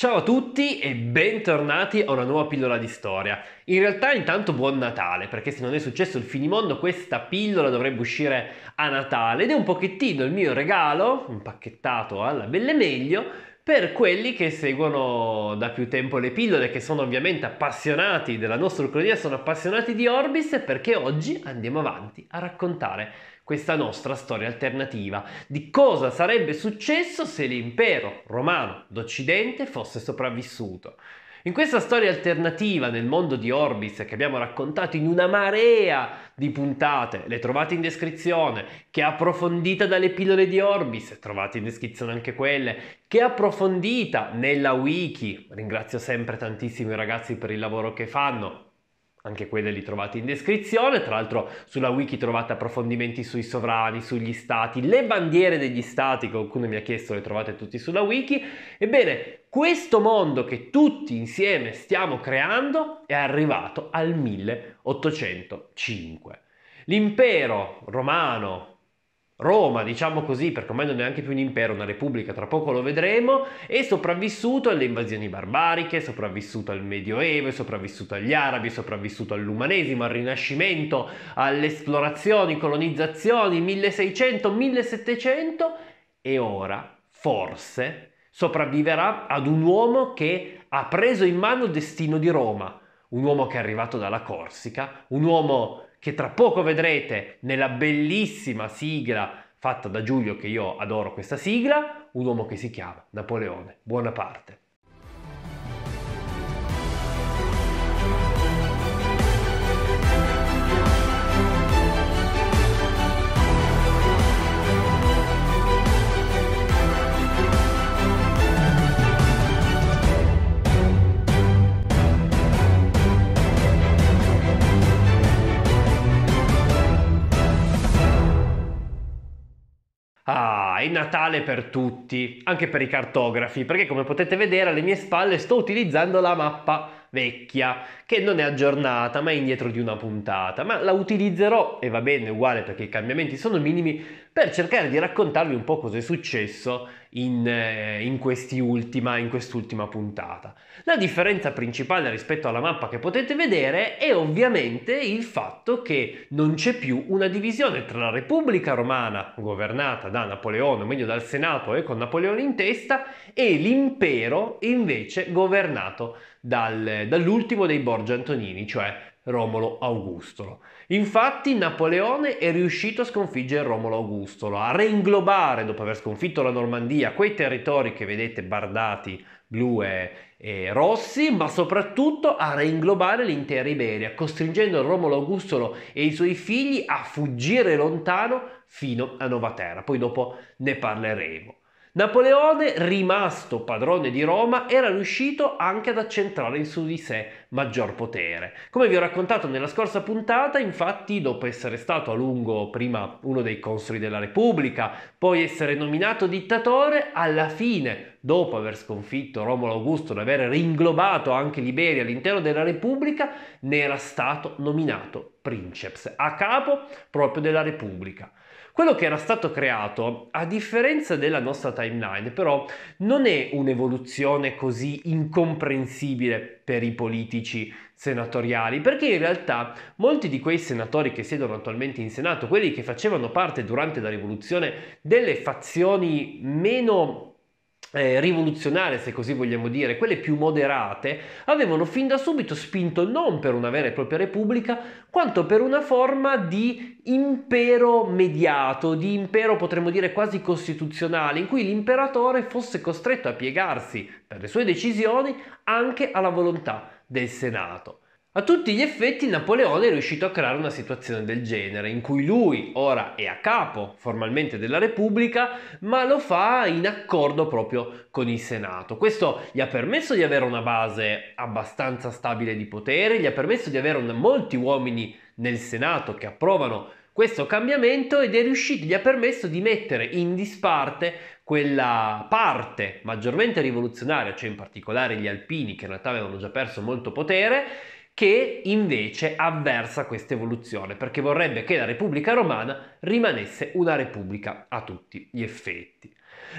Ciao a tutti e bentornati a una nuova pillola di storia. In realtà intanto buon Natale, perché se non è successo il finimondo questa pillola dovrebbe uscire a Natale ed è un pochettino il mio regalo, impacchettato alla belle meglio, per quelli che seguono da più tempo le pillole, che sono ovviamente appassionati della nostra cronia, sono appassionati di Orbis, perché oggi andiamo avanti a raccontare questa nostra storia alternativa di cosa sarebbe successo se l'impero romano d'Occidente fosse sopravvissuto. In questa storia alternativa nel mondo di Orbis che abbiamo raccontato in una marea di puntate, le trovate in descrizione, che è approfondita dalle pillole di Orbis, trovate in descrizione anche quelle, che è approfondita nella wiki, ringrazio sempre tantissimo i ragazzi per il lavoro che fanno, anche quelle li trovate in descrizione, tra l'altro sulla wiki trovate approfondimenti sui sovrani, sugli stati, le bandiere degli stati, qualcuno mi ha chiesto, le trovate tutti sulla wiki. Ebbene, questo mondo che tutti insieme stiamo creando è arrivato al 1805. L'impero romano Roma, diciamo così, perché ormai non è neanche più un impero, una repubblica, tra poco lo vedremo, è sopravvissuto alle invasioni barbariche, è sopravvissuto al Medioevo, è sopravvissuto agli arabi, è sopravvissuto all'umanesimo, al Rinascimento, alle esplorazioni, colonizzazioni, 1600, 1700 e ora, forse, sopravviverà ad un uomo che ha preso in mano il destino di Roma, un uomo che è arrivato dalla Corsica, un uomo che tra poco vedrete nella bellissima sigla fatta da Giulio che io adoro questa sigla, un uomo che si chiama Napoleone Buonaparte. è Natale per tutti, anche per i cartografi, perché come potete vedere alle mie spalle sto utilizzando la mappa vecchia che non è aggiornata ma è indietro di una puntata ma la utilizzerò e va bene uguale perché i cambiamenti sono minimi per cercare di raccontarvi un po' cosa è successo in, eh, in, in quest'ultima puntata. La differenza principale rispetto alla mappa che potete vedere è ovviamente il fatto che non c'è più una divisione tra la Repubblica Romana, governata da Napoleone, o meglio dal Senato e eh, con Napoleone in testa, e l'impero invece governato dal, dall'ultimo dei Borgia Antonini, cioè Romolo Augustolo. Infatti Napoleone è riuscito a sconfiggere Romolo Augustolo, a reinglobare, dopo aver sconfitto la Normandia, via quei territori che vedete bardati blu e, e, rossi, ma soprattutto a reinglobare l'intera Iberia, costringendo Romolo Augustolo e i suoi figli a fuggire lontano fino a Novaterra. Poi dopo ne parleremo. Napoleone, rimasto padrone di Roma, era riuscito anche ad accentrare su di sé maggior potere. Come vi ho raccontato nella scorsa puntata, infatti, dopo essere stato a lungo prima uno dei consoli della Repubblica, poi essere nominato dittatore, alla fine, dopo aver sconfitto Romolo Augusto ed aver ringlobato anche l'Iberia all'interno della Repubblica, ne era stato nominato princeps, a capo proprio della Repubblica. Quello che era stato creato, a differenza della nostra timeline, però non è un'evoluzione così incomprensibile per i politici senatoriali, perché in realtà molti di quei senatori che siedono attualmente in Senato, quelli che facevano parte durante la rivoluzione delle fazioni meno eh, rivoluzionarie, se così vogliamo dire, quelle più moderate, avevano fin da subito spinto non per una vera e propria repubblica, quanto per una forma di impero mediato, di impero potremmo dire quasi costituzionale, in cui l'imperatore fosse costretto a piegarsi per le sue decisioni anche alla volontà del Senato. A tutti gli effetti Napoleone è riuscito a creare una situazione del genere, in cui lui ora è a capo formalmente della Repubblica, ma lo fa in accordo proprio con il Senato. Questo gli ha permesso di avere una base abbastanza stabile di potere, gli ha permesso di avere un, molti uomini nel Senato che approvano questo cambiamento ed è riuscito, gli ha permesso di mettere in disparte quella parte maggiormente rivoluzionaria, cioè in particolare gli alpini che in realtà avevano già perso molto potere, che invece avversa questa evoluzione, perché vorrebbe che la Repubblica Romana rimanesse una repubblica a tutti gli effetti.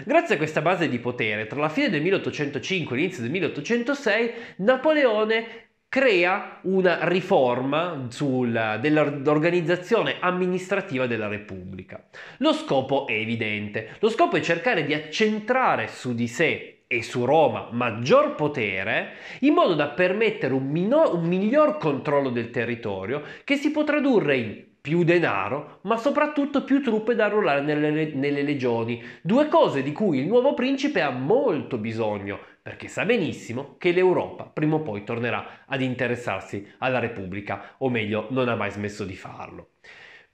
Grazie a questa base di potere, tra la fine del 1805 e l'inizio del 1806, Napoleone crea una riforma sulla, dell'organizzazione amministrativa della Repubblica. Lo scopo è evidente, lo scopo è cercare di accentrare su di sé e su Roma maggior potere in modo da permettere un, minor, un miglior controllo del territorio che si può tradurre in più denaro, ma soprattutto più truppe da arruolare nelle, nelle, legioni, due cose di cui il nuovo principe ha molto bisogno, perché sa benissimo che l'Europa prima o poi tornerà ad interessarsi alla Repubblica, o meglio, non ha mai smesso di farlo.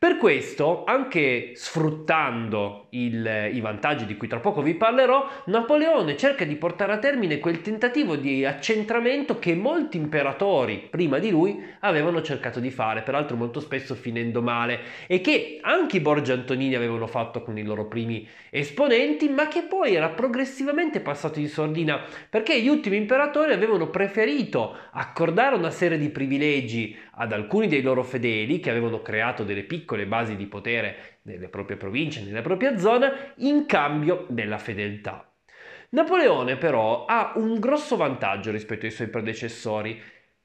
Per questo, anche sfruttando il, i vantaggi di cui tra poco vi parlerò, Napoleone cerca di portare a termine quel tentativo di accentramento che molti imperatori prima di lui avevano cercato di fare, peraltro molto spesso finendo male, e che anche i Borgia Antonini avevano fatto con i loro primi esponenti, ma che poi era progressivamente passato in sordina, perché gli ultimi imperatori avevano preferito accordare una serie di privilegi ad alcuni dei loro fedeli, che avevano creato delle piccole piccole basi di potere nelle proprie province, nella propria zona, in cambio della fedeltà. Napoleone però ha un grosso vantaggio rispetto ai suoi predecessori.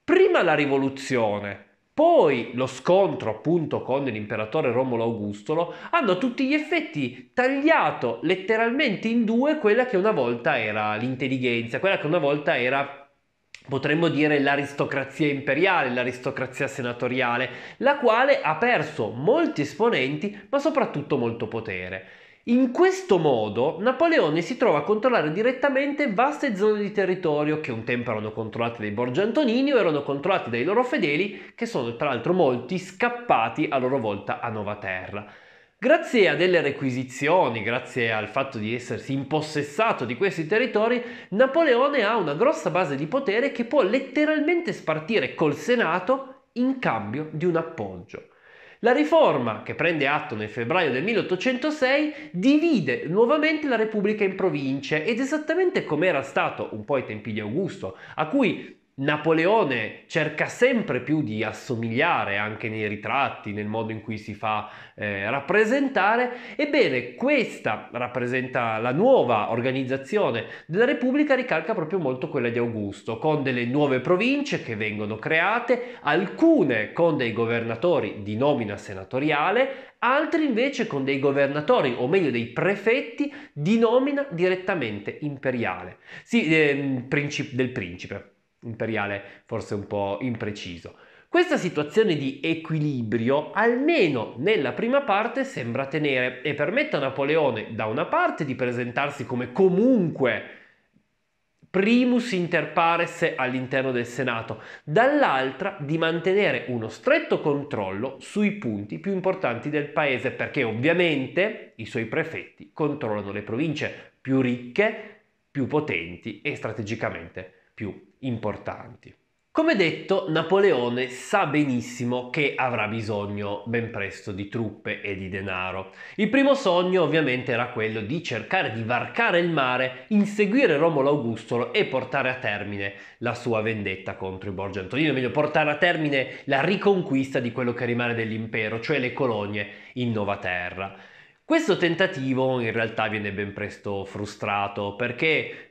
Prima la rivoluzione, poi lo scontro appunto con l'imperatore Romolo Augustolo hanno a tutti gli effetti tagliato letteralmente in due quella che una volta era l'intelligenza, quella che una volta era potremmo dire l'aristocrazia imperiale, l'aristocrazia senatoriale, la quale ha perso molti esponenti, ma soprattutto molto potere. In questo modo Napoleone si trova a controllare direttamente vaste zone di territorio che un tempo erano controllate dai Borgia Antonini o erano controllate dai loro fedeli, che sono tra l'altro molti scappati a loro volta a Novaterra. Grazie a delle requisizioni, grazie al fatto di essersi impossessato di questi territori, Napoleone ha una grossa base di potere che può letteralmente spartire col Senato in cambio di un appoggio. La riforma, che prende atto nel febbraio del 1806, divide nuovamente la Repubblica in province ed esattamente come era stato un po' ai tempi di Augusto, a cui Napoleone cerca sempre più di assomigliare anche nei ritratti, nel modo in cui si fa eh, rappresentare, ebbene questa rappresenta la nuova organizzazione della Repubblica, ricalca proprio molto quella di Augusto, con delle nuove province che vengono create, alcune con dei governatori di nomina senatoriale, altri invece con dei governatori o meglio dei prefetti di nomina direttamente imperiale, sì, eh, princip- del principe imperiale forse un po' impreciso. Questa situazione di equilibrio, almeno nella prima parte, sembra tenere e permette a Napoleone, da una parte, di presentarsi come comunque primus inter pares all'interno del Senato, dall'altra di mantenere uno stretto controllo sui punti più importanti del paese, perché ovviamente i suoi prefetti controllano le province più ricche, più potenti e strategicamente più importanti. Come detto, Napoleone sa benissimo che avrà bisogno ben presto di truppe e di denaro. Il primo sogno ovviamente era quello di cercare di varcare il mare, inseguire Romolo Augustolo e portare a termine la sua vendetta contro i Borgia Antonino, o meglio portare a termine la riconquista di quello che rimane dell'impero, cioè le colonie in Nova Terra. Questo tentativo in realtà viene ben presto frustrato perché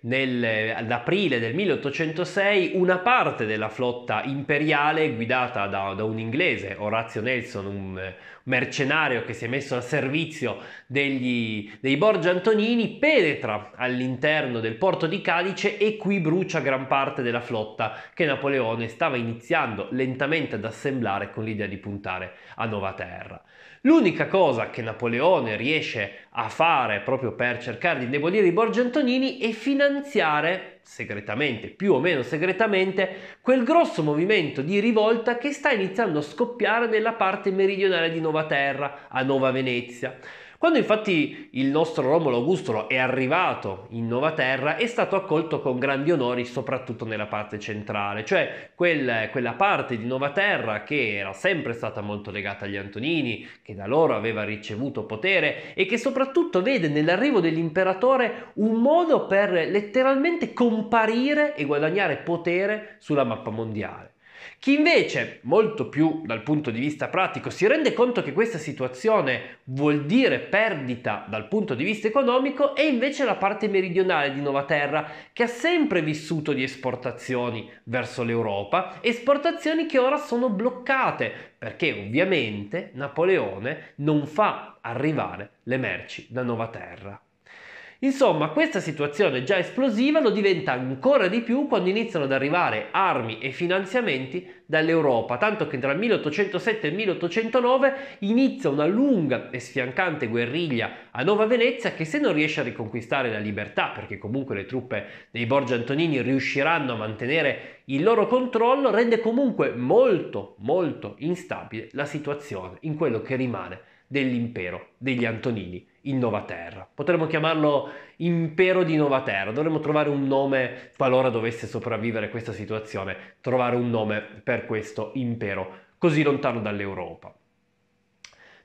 ad aprile del 1806 una parte della flotta imperiale guidata da, da un inglese, Orazio Nelson, un mercenario che si è messo al servizio degli, dei Borgia Antonini, penetra all'interno del porto di Cadice e qui brucia gran parte della flotta che Napoleone stava iniziando lentamente ad assemblare con l'idea di puntare a Nova Terra. L'unica cosa che Napoleone riesce a fare proprio per cercare di indebolire i Borgia Antonini è finanziare segretamente, più o meno segretamente, quel grosso movimento di rivolta che sta iniziando a scoppiare nella parte meridionale di Nova Terra, a Nova Venezia. Quando infatti il nostro Romolo Augusto è arrivato in Terra è stato accolto con grandi onori soprattutto nella parte centrale, cioè quel, quella parte di Terra che era sempre stata molto legata agli Antonini, che da loro aveva ricevuto potere e che soprattutto vede nell'arrivo dell'imperatore un modo per letteralmente comparire e guadagnare potere sulla mappa mondiale. Chi invece, molto più dal punto di vista pratico, si rende conto che questa situazione vuol dire perdita dal punto di vista economico è invece la parte meridionale di Terra, che ha sempre vissuto di esportazioni verso l'Europa, esportazioni che ora sono bloccate, perché ovviamente Napoleone non fa arrivare le merci da Terra. Insomma, questa situazione già esplosiva lo diventa ancora di più quando iniziano ad arrivare armi e finanziamenti dall'Europa, tanto che tra il 1807 e il 1809 inizia una lunga e sfiancante guerriglia a Nova Venezia che se non riesce a riconquistare la libertà, perché comunque le truppe dei Borgia Antonini riusciranno a mantenere il loro controllo, rende comunque molto molto instabile la situazione in quello che rimane dell'impero degli Antonini il Novaterra. Potremmo chiamarlo impero di Novaterra, dovremmo trovare un nome, qualora dovesse sopravvivere questa situazione, trovare un nome per questo impero così lontano dall'Europa.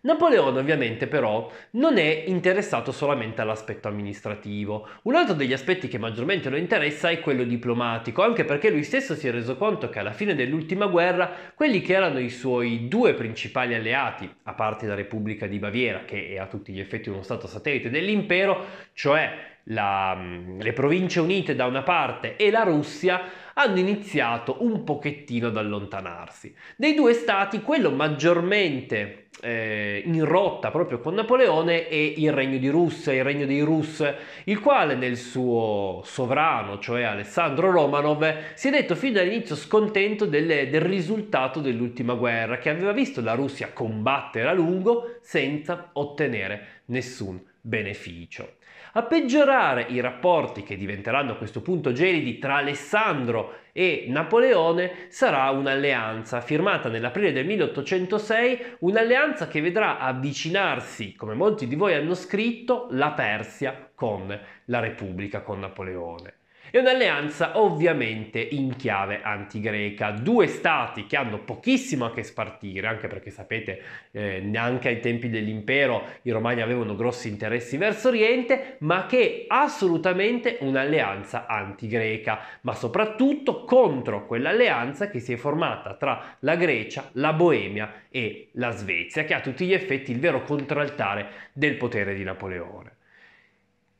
Napoleone ovviamente però non è interessato solamente all'aspetto amministrativo. Un altro degli aspetti che maggiormente lo interessa è quello diplomatico, anche perché lui stesso si è reso conto che alla fine dell'ultima guerra quelli che erano i suoi due principali alleati, a parte la Repubblica di Baviera, che è a tutti gli effetti uno stato satellite dell'impero, cioè la, mm, le province unite da una parte e la Russia hanno iniziato un pochettino ad allontanarsi. Dei due stati, quello maggiormente eh, in rotta proprio con Napoleone è il Regno di Russia, il Regno dei Rus, il quale nel suo sovrano, cioè Alessandro Romanov, si è detto fin dall'inizio scontento del, del risultato dell'ultima guerra, che aveva visto la Russia combattere a lungo senza ottenere nessun beneficio a peggiorare i rapporti che diventeranno a questo punto gelidi tra Alessandro e Napoleone sarà un'alleanza firmata nell'aprile del 1806, un'alleanza che vedrà avvicinarsi, come molti di voi hanno scritto, la Persia con la Repubblica, con Napoleone. È un'alleanza ovviamente in chiave antigreca. Due stati che hanno pochissimo a che spartire, anche perché sapete, eh, neanche ai tempi dell'impero i romani avevano grossi interessi verso Oriente, ma che è assolutamente un'alleanza antigreca, ma soprattutto contro quell'alleanza che si è formata tra la Grecia, la Boemia e la Svezia, che ha a tutti gli effetti il vero contraltare del potere di Napoleone.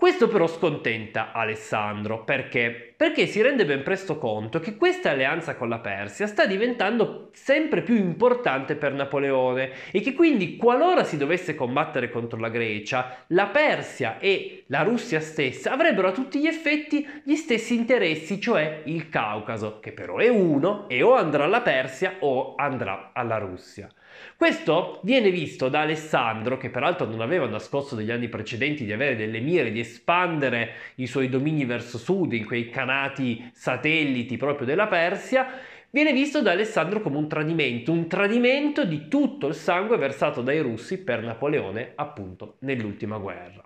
Questo però scontenta Alessandro, perché? Perché si rende ben presto conto che questa alleanza con la Persia sta diventando sempre più importante per Napoleone e che quindi qualora si dovesse combattere contro la Grecia, la Persia e la Russia stessa avrebbero a tutti gli effetti gli stessi interessi, cioè il Caucaso, che però è uno e o andrà alla Persia o andrà alla Russia. Questo viene visto da Alessandro, che peraltro non aveva nascosto negli anni precedenti di avere delle mire, di espandere i suoi domini verso sud, in quei canati satelliti proprio della Persia, viene visto da Alessandro come un tradimento, un tradimento di tutto il sangue versato dai russi per Napoleone appunto nell'ultima guerra.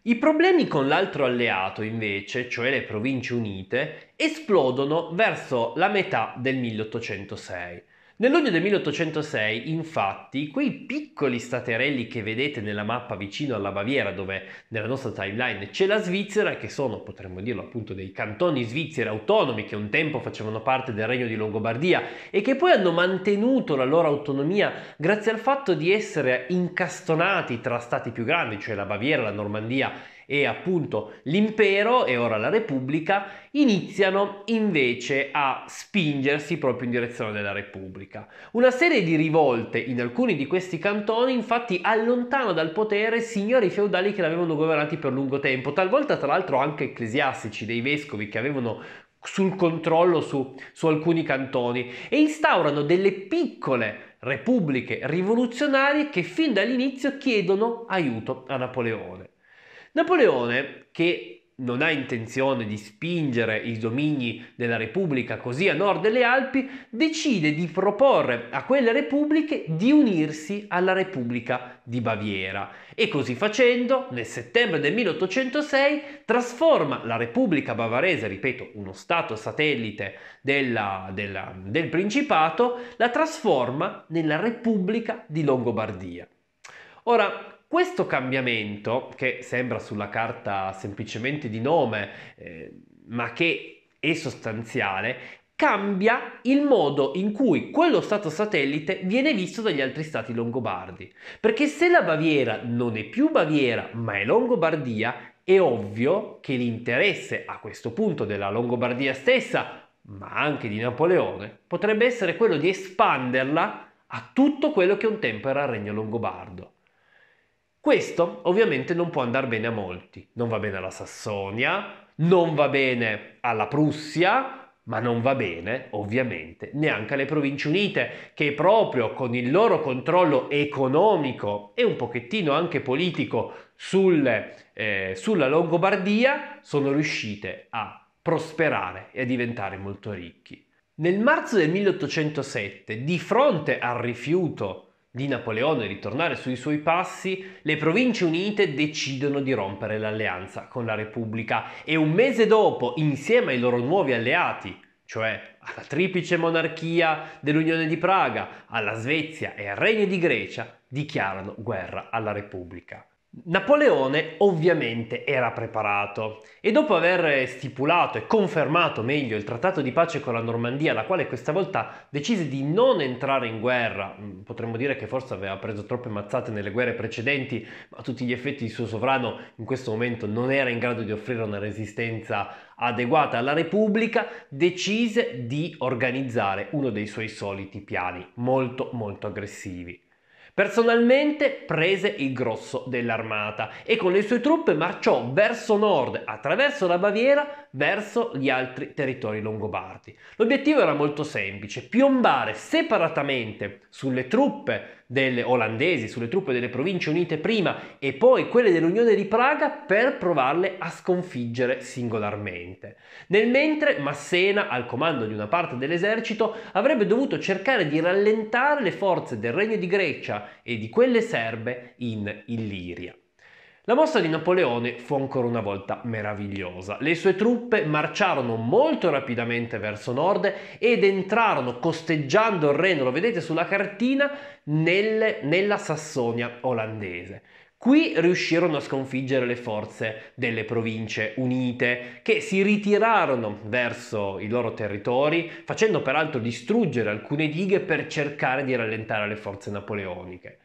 I problemi con l'altro alleato invece, cioè le Province Unite, esplodono verso la metà del 1806. Nel luglio del 1806, infatti, quei piccoli staterelli che vedete nella mappa vicino alla Baviera, dove nella nostra timeline c'è la Svizzera, che sono, potremmo dirlo appunto, dei cantoni svizzeri autonomi che un tempo facevano parte del regno di Longobardia e che poi hanno mantenuto la loro autonomia grazie al fatto di essere incastonati tra stati più grandi, cioè la Baviera, la Normandia e appunto l'impero e ora la Repubblica iniziano invece a spingersi proprio in direzione della Repubblica. Una serie di rivolte in alcuni di questi cantoni infatti allontana dal potere signori feudali che l'avevano governati per lungo tempo, talvolta tra l'altro anche ecclesiastici, dei vescovi che avevano sul controllo su, su alcuni cantoni e instaurano delle piccole repubbliche rivoluzionarie che fin dall'inizio chiedono aiuto a Napoleone. Napoleone, che non ha intenzione di spingere i domini della Repubblica così a nord delle Alpi, decide di proporre a quelle repubbliche di unirsi alla Repubblica di Baviera e così facendo, nel settembre del 1806, trasforma la Repubblica bavarese, ripeto, uno stato satellite della, della, del Principato, la trasforma nella Repubblica di Longobardia. Ora, questo cambiamento, che sembra sulla carta semplicemente di nome, eh, ma che è sostanziale, cambia il modo in cui quello stato satellite viene visto dagli altri stati longobardi. Perché se la Baviera non è più Baviera, ma è Longobardia, è ovvio che l'interesse a questo punto della Longobardia stessa, ma anche di Napoleone, potrebbe essere quello di espanderla a tutto quello che un tempo era il regno longobardo. Questo ovviamente non può andare bene a molti, non va bene alla Sassonia, non va bene alla Prussia, ma non va bene ovviamente neanche alle province unite che proprio con il loro controllo economico e un pochettino anche politico sulle, eh, sulla Longobardia sono riuscite a prosperare e a diventare molto ricchi. Nel marzo del 1807, di fronte al rifiuto di Napoleone ritornare sui suoi passi, le Province Unite decidono di rompere l'alleanza con la Repubblica e un mese dopo, insieme ai loro nuovi alleati, cioè alla triplice monarchia dell'Unione di Praga, alla Svezia e al Regno di Grecia, dichiarano guerra alla Repubblica. Napoleone ovviamente era preparato e dopo aver stipulato e confermato meglio il trattato di pace con la Normandia, la quale questa volta decise di non entrare in guerra, mm, potremmo dire che forse aveva preso troppe mazzate nelle guerre precedenti, ma a tutti gli effetti il suo sovrano in questo momento non era in grado di offrire una resistenza adeguata alla Repubblica, decise di organizzare uno dei suoi soliti piani molto molto aggressivi Personalmente prese il grosso dell'armata e con le sue truppe marciò verso nord attraverso la Baviera verso gli altri territori longobardi. L'obiettivo era molto semplice, piombare separatamente sulle truppe delle olandesi, sulle truppe delle province unite prima e poi quelle dell'Unione di Praga per provarle a sconfiggere singolarmente. Nel mentre Massena, al comando di una parte dell'esercito, avrebbe dovuto cercare di rallentare le forze del Regno di Grecia e di quelle serbe in Illiria. La mossa di Napoleone fu ancora una volta meravigliosa. Le sue truppe marciarono molto rapidamente verso nord ed entrarono costeggiando il Reno, lo vedete sulla cartina, nel, nella Sassonia olandese. Qui riuscirono a sconfiggere le forze delle province unite che si ritirarono verso i loro territori facendo peraltro distruggere alcune dighe per cercare di rallentare le forze napoleoniche.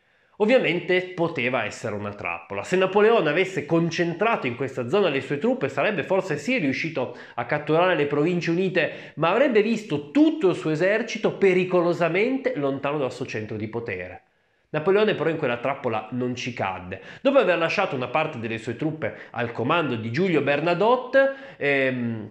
Ovviamente poteva essere una trappola. Se Napoleone avesse concentrato in questa zona le sue truppe sarebbe forse sì riuscito a catturare le province unite, ma avrebbe visto tutto il suo esercito pericolosamente lontano dal suo centro di potere. Napoleone però in quella trappola non ci cadde. Dopo aver lasciato una parte delle sue truppe al comando di Giulio Bernadotte, ehm,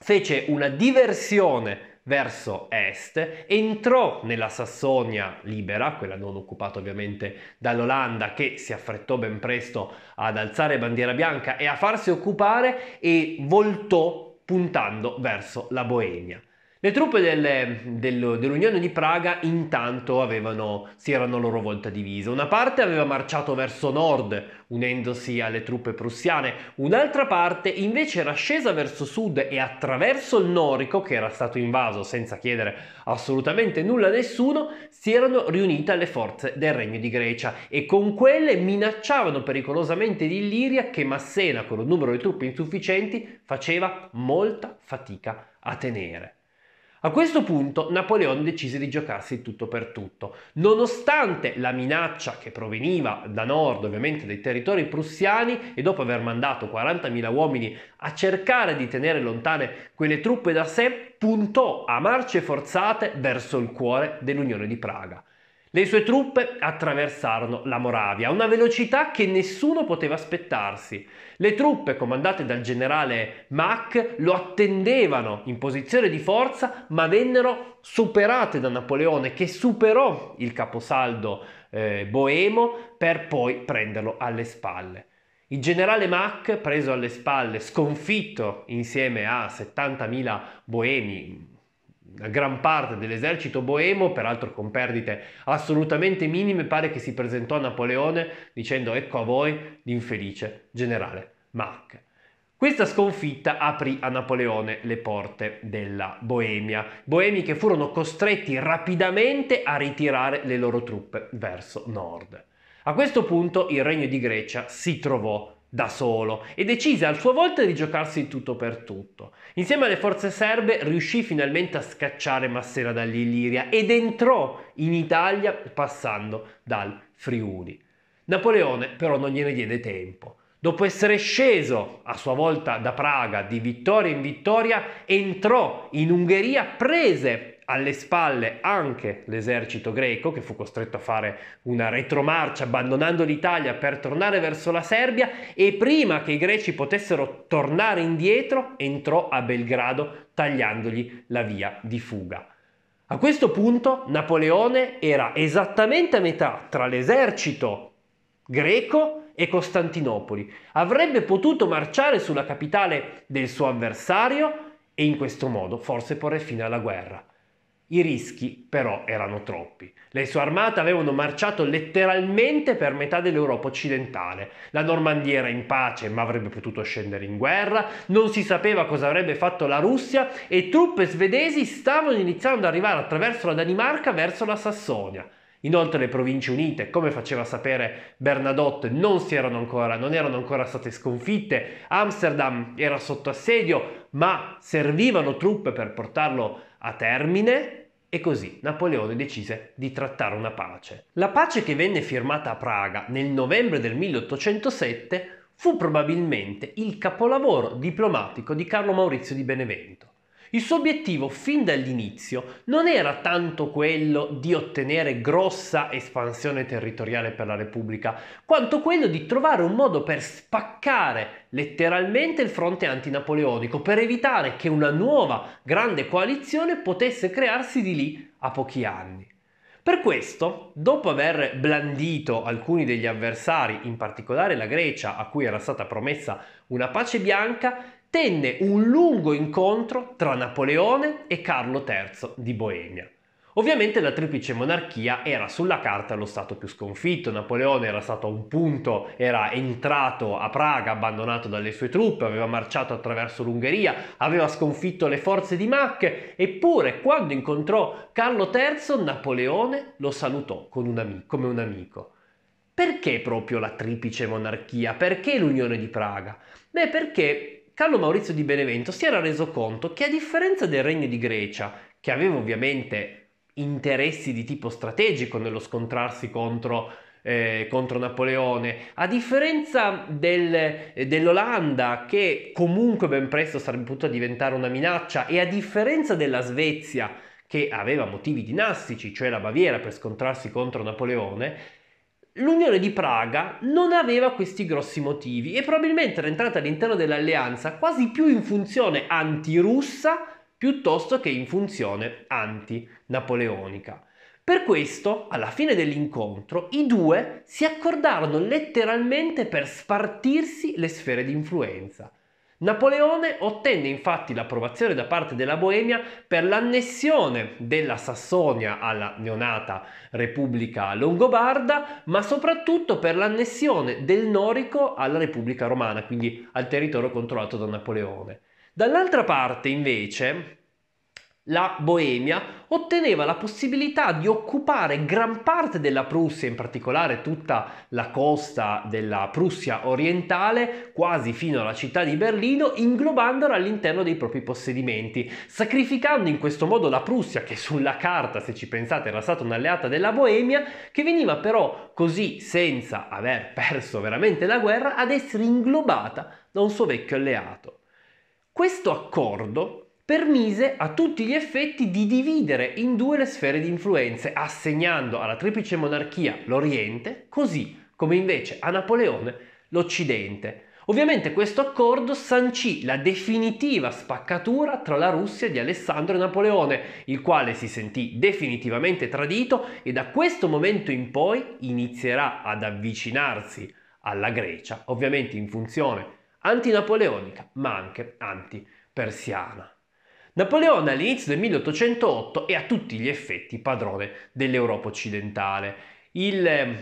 fece una diversione verso est, entrò nella Sassonia libera, quella non occupata ovviamente dall'Olanda, che si affrettò ben presto ad alzare bandiera bianca e a farsi occupare e voltò puntando verso la Boemia. Le truppe del, del, dell'Unione di Praga intanto avevano, si erano a loro volta divise. Una parte aveva marciato verso nord, unendosi alle truppe prussiane, un'altra parte invece era scesa verso sud e attraverso il Norico, che era stato invaso senza chiedere assolutamente nulla a nessuno, si erano riunite alle forze del Regno di Grecia e con quelle minacciavano pericolosamente l'Illiria che Massena, con un numero di truppe insufficienti, faceva molta fatica a tenere. A questo punto Napoleone decise di giocarsi tutto per tutto. Nonostante la minaccia che proveniva da nord, ovviamente dai territori prussiani, e dopo aver mandato 40.000 uomini a cercare di tenere lontane quelle truppe da sé, puntò a marce forzate verso il cuore dell'Unione di Praga. Le sue truppe attraversarono la Moravia a una velocità che nessuno poteva aspettarsi. Le truppe comandate dal generale Mack lo attendevano in posizione di forza, ma vennero superate da Napoleone che superò il caposaldo eh, boemo per poi prenderlo alle spalle. Il generale Mack, preso alle spalle, sconfitto insieme a 70.000 boemi, gran parte dell'esercito boemo, peraltro con perdite assolutamente minime, pare che si presentò a Napoleone dicendo ecco a voi l'infelice generale Mack. Questa sconfitta aprì a Napoleone le porte della Boemia, boemi che furono costretti rapidamente a ritirare le loro truppe verso nord. A questo punto il regno di Grecia si trovò da solo e decise a sua volta di giocarsi tutto per tutto. Insieme alle forze serbe riuscì finalmente a scacciare Massera dall'Illiria ed entrò in Italia passando dal Friuli. Napoleone però non gliene diede tempo. Dopo essere sceso a sua volta da Praga di vittoria in vittoria, entrò in Ungheria, prese alle spalle anche l'esercito greco che fu costretto a fare una retromarcia abbandonando l'Italia per tornare verso la Serbia e prima che i greci potessero tornare indietro entrò a Belgrado tagliandogli la via di fuga. A questo punto Napoleone era esattamente a metà tra l'esercito greco e Costantinopoli. Avrebbe potuto marciare sulla capitale del suo avversario e in questo modo forse porre fine alla guerra. I rischi però erano troppi. Le sue armate avevano marciato letteralmente per metà dell'Europa occidentale. La Normandia era in pace ma avrebbe potuto scendere in guerra, non si sapeva cosa avrebbe fatto la Russia e truppe svedesi stavano iniziando ad arrivare attraverso la Danimarca verso la Sassonia. Inoltre le province unite, come faceva sapere Bernadotte, non, erano ancora, non erano ancora state sconfitte, Amsterdam era sotto assedio, ma servivano truppe per portarlo a termine e così Napoleone decise di trattare una pace. La pace che venne firmata a Praga nel novembre del 1807 fu probabilmente il capolavoro diplomatico di Carlo Maurizio di Benevento il suo obiettivo fin dall'inizio non era tanto quello di ottenere grossa espansione territoriale per la Repubblica, quanto quello di trovare un modo per spaccare letteralmente il fronte antinapoleonico per evitare che una nuova grande coalizione potesse crearsi di lì a pochi anni. Per questo, dopo aver blandito alcuni degli avversari, in particolare la Grecia, a cui era stata promessa una pace bianca, tenne un lungo incontro tra Napoleone e Carlo III di Boemia. Ovviamente la triplice monarchia era sulla carta lo stato più sconfitto, Napoleone era stato a un punto, era entrato a Praga abbandonato dalle sue truppe, aveva marciato attraverso l'Ungheria, aveva sconfitto le forze di Mac, eppure quando incontrò Carlo III Napoleone lo salutò un amico, come un amico. Perché proprio la triplice monarchia? Perché l'Unione di Praga? Beh perché Carlo Maurizio di Benevento si era reso conto che a differenza del Regno di Grecia, che aveva ovviamente interessi di tipo strategico nello scontrarsi contro eh, contro Napoleone, a differenza del, eh, dell'Olanda che comunque ben presto sarebbe potuta diventare una minaccia e a differenza della Svezia che aveva motivi dinastici, cioè la Baviera per scontrarsi contro Napoleone, l'Unione di Praga non aveva questi grossi motivi e probabilmente era entrata all'interno dell'alleanza quasi più in funzione antirussa piuttosto che in funzione anti-napoleonica. Per questo, alla fine dell'incontro, i due si accordarono letteralmente per spartirsi le sfere di influenza. Napoleone ottenne infatti l'approvazione da parte della Boemia per l'annessione della Sassonia alla neonata Repubblica Longobarda, ma soprattutto per l'annessione del Norico alla Repubblica Romana, quindi al territorio controllato da Napoleone. Dall'altra parte, invece, la Boemia, otteneva la possibilità di occupare gran parte della Prussia, in particolare tutta la costa della Prussia orientale, quasi fino alla città di Berlino, inglobandola all'interno dei propri possedimenti, sacrificando in questo modo la Prussia, che sulla carta, se ci pensate, era stata un'alleata della Boemia, che veniva però così, senza aver perso veramente la guerra, ad essere inglobata da un suo vecchio alleato. Questo accordo permise a tutti gli effetti di dividere in due le sfere di influenze, assegnando alla triplice monarchia l'Oriente, così come invece a Napoleone l'Occidente. Ovviamente questo accordo sancì la definitiva spaccatura tra la Russia di Alessandro e Napoleone, il quale si sentì definitivamente tradito e da questo momento in poi inizierà ad avvicinarsi alla Grecia, ovviamente in funzione antinapoleonica ma anche antipersiana. Napoleone all'inizio del 1808 è a tutti gli effetti padrone dell'Europa occidentale. Il, ehm,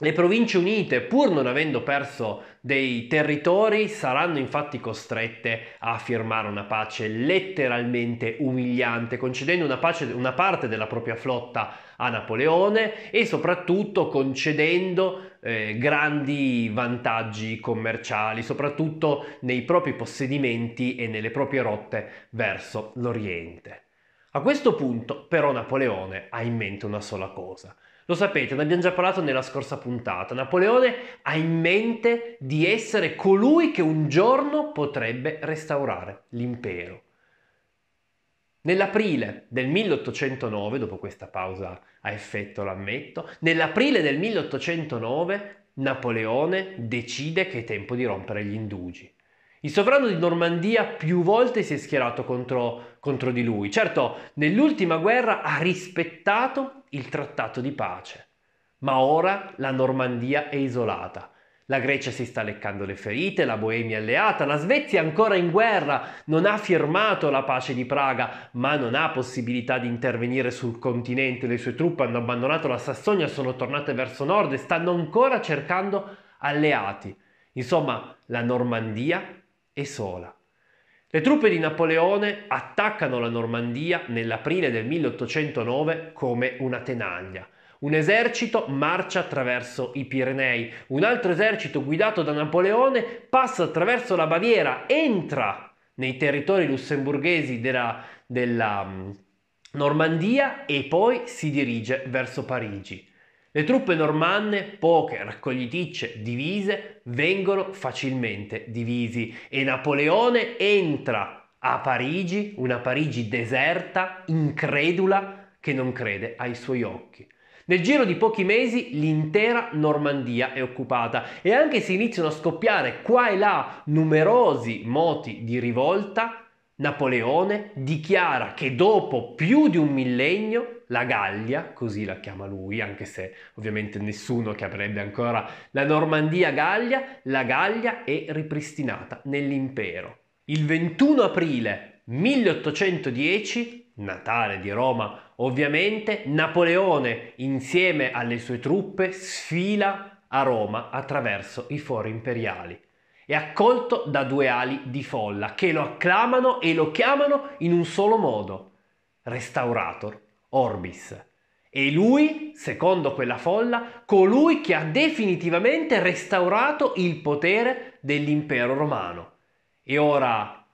le province unite, pur non avendo perso dei territori, saranno infatti costrette a firmare una pace letteralmente umiliante, concedendo una, pace, una parte della propria flotta a Napoleone e soprattutto concedendo eh, grandi vantaggi commerciali, soprattutto nei propri possedimenti e nelle proprie rotte verso l'Oriente. A questo punto però Napoleone ha in mente una sola cosa. Lo sapete, ne abbiamo già parlato nella scorsa puntata. Napoleone ha in mente di essere colui che un giorno potrebbe restaurare l'impero. Nell'aprile del 1809, dopo questa pausa a effetto, lo ammetto. Nell'aprile del 1809 Napoleone decide che è tempo di rompere gli indugi. Il sovrano di Normandia più volte si è schierato contro, contro di lui. Certo, nell'ultima guerra ha rispettato il trattato di pace, ma ora la Normandia è isolata. La Grecia si sta leccando le ferite, la Boemia è alleata, la Svezia è ancora in guerra, non ha firmato la pace di Praga, ma non ha possibilità di intervenire sul continente. Le sue truppe hanno abbandonato la Sassonia, sono tornate verso nord e stanno ancora cercando alleati. Insomma, la Normandia è sola. Le truppe di Napoleone attaccano la Normandia nell'aprile del 1809 come una tenaglia. Un esercito marcia attraverso i Pirenei, un altro esercito guidato da Napoleone passa attraverso la Baviera, entra nei territori lussemburghesi della, della mm, Normandia e poi si dirige verso Parigi. Le truppe normanne, poche, raccogliticce, divise, vengono facilmente divisi e Napoleone entra a Parigi, una Parigi deserta, incredula, che non crede ai suoi occhi. Nel giro di pochi mesi l'intera Normandia è occupata e anche se iniziano a scoppiare qua e là numerosi moti di rivolta, Napoleone dichiara che dopo più di un millennio la Gallia, così la chiama lui, anche se ovviamente nessuno chiamerebbe ancora la Normandia Gallia, la Gallia è ripristinata nell'impero. Il 21 aprile 1810, Natale di Roma Ovviamente Napoleone insieme alle sue truppe sfila a Roma attraverso i fori imperiali. È accolto da due ali di folla che lo acclamano e lo chiamano in un solo modo, restaurator orbis. E lui, secondo quella folla, colui che ha definitivamente restaurato il potere dell'impero romano. E ora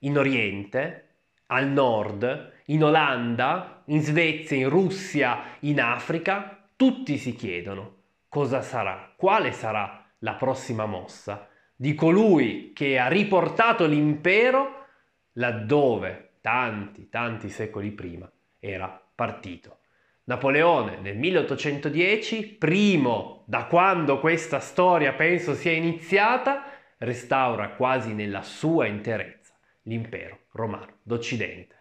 in Oriente, al nord, in Olanda, in Svezia, in Russia, in Africa, tutti si chiedono cosa sarà, quale sarà la prossima mossa di colui che ha riportato l'impero laddove tanti, tanti secoli prima era partito. Napoleone nel 1810, primo da quando questa storia penso sia iniziata, restaura quasi nella sua interezza l'impero romano d'Occidente.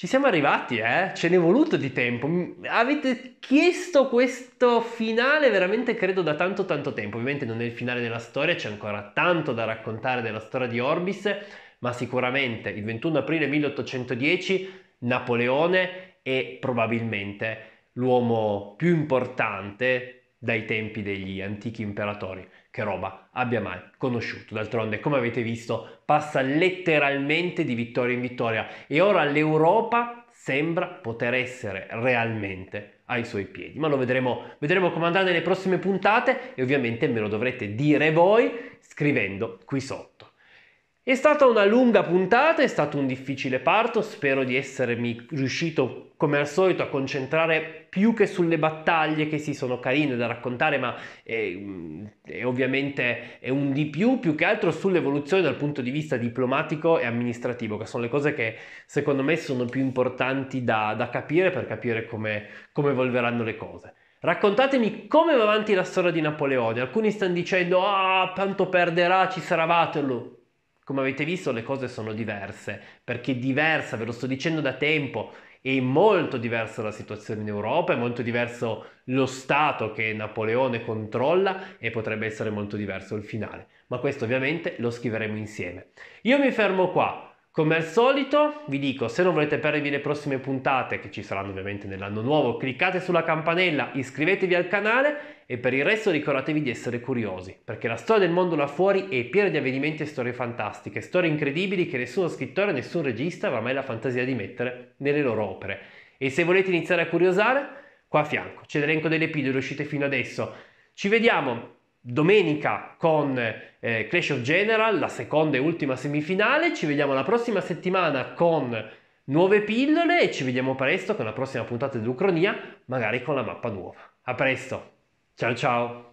Ci siamo arrivati, eh? Ce n'è voluto di tempo. Avete chiesto questo finale veramente, credo, da tanto tanto tempo. Ovviamente non è il finale della storia, c'è ancora tanto da raccontare della storia di Orbis, ma sicuramente il 21 aprile 1810 Napoleone è probabilmente l'uomo più importante dai tempi degli antichi imperatori che roba abbia mai conosciuto. D'altronde, come avete visto, passa letteralmente di vittoria in vittoria e ora l'Europa sembra poter essere realmente ai suoi piedi. Ma lo vedremo, vedremo come andrà nelle prossime puntate e ovviamente me lo dovrete dire voi scrivendo qui sotto. È stata una lunga puntata, è stato un difficile parto, spero di essermi riuscito come al solito a concentrare più che sulle battaglie che sì sono carine da raccontare ma è, eh, è mm, ovviamente è un di più, più che altro sull'evoluzione dal punto di vista diplomatico e amministrativo che sono le cose che secondo me sono più importanti da, da capire per capire come, come evolveranno le cose. Raccontatemi come va avanti la storia di Napoleone, alcuni stanno dicendo ah tanto perderà, ci sarà Waterloo, come avete visto le cose sono diverse, perché diversa, ve lo sto dicendo da tempo, è molto diversa la situazione in Europa, è molto diverso lo Stato che Napoleone controlla e potrebbe essere molto diverso il finale. Ma questo ovviamente lo scriveremo insieme. Io mi fermo qua. Come al solito vi dico, se non volete perdervi le prossime puntate che ci saranno ovviamente nell'anno nuovo, cliccate sulla campanella, iscrivetevi al canale e per il resto ricordatevi di essere curiosi, perché la storia del mondo là fuori è piena di avvenimenti e storie fantastiche, storie incredibili che nessuno scrittore, nessun regista avrà mai la fantasia di mettere nelle loro opere. E se volete iniziare a curiosare, qua a fianco c'è l'elenco delle pillole uscite fino adesso. Ci vediamo domenica con eh, Clash of General, la seconda e ultima semifinale. Ci vediamo la prossima settimana con nuove pillole e ci vediamo presto con la prossima puntata di Ucronia, magari con la mappa nuova. A presto, ciao ciao!